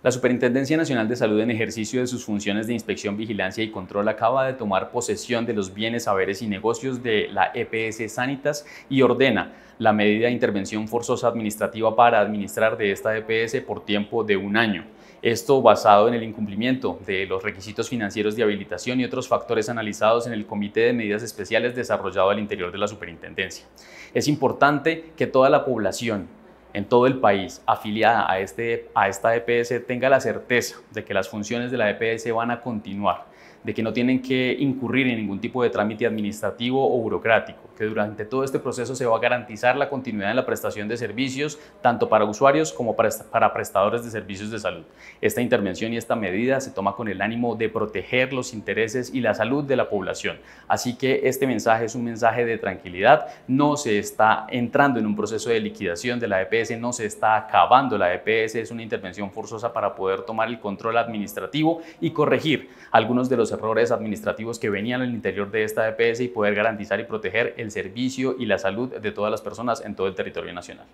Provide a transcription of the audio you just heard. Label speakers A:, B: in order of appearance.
A: La Superintendencia Nacional de Salud en ejercicio de sus funciones de inspección, vigilancia y control acaba de tomar posesión de los bienes, saberes y negocios de la EPS Sanitas y ordena la medida de intervención forzosa administrativa para administrar de esta EPS por tiempo de un año. Esto basado en el incumplimiento de los requisitos financieros de habilitación y otros factores analizados en el Comité de Medidas Especiales desarrollado al interior de la Superintendencia. Es importante que toda la población en todo el país afiliada a, este, a esta EPS tenga la certeza de que las funciones de la EPS van a continuar de que no tienen que incurrir en ningún tipo de trámite administrativo o burocrático, que durante todo este proceso se va a garantizar la continuidad en la prestación de servicios, tanto para usuarios como para, prestadores de servicios de salud. Esta intervención y esta medida se toma con el ánimo de proteger los intereses y la salud de la población. Así que este mensaje es un mensaje de tranquilidad, no se está entrando en un proceso de liquidación de la EPS, no se está acabando la EPS, es una intervención forzosa para poder tomar el control administrativo y corregir algunos de los errores administrativos que venían al interior de esta EPS y poder garantizar y proteger el servicio y la salud de todas las personas en todo el territorio nacional.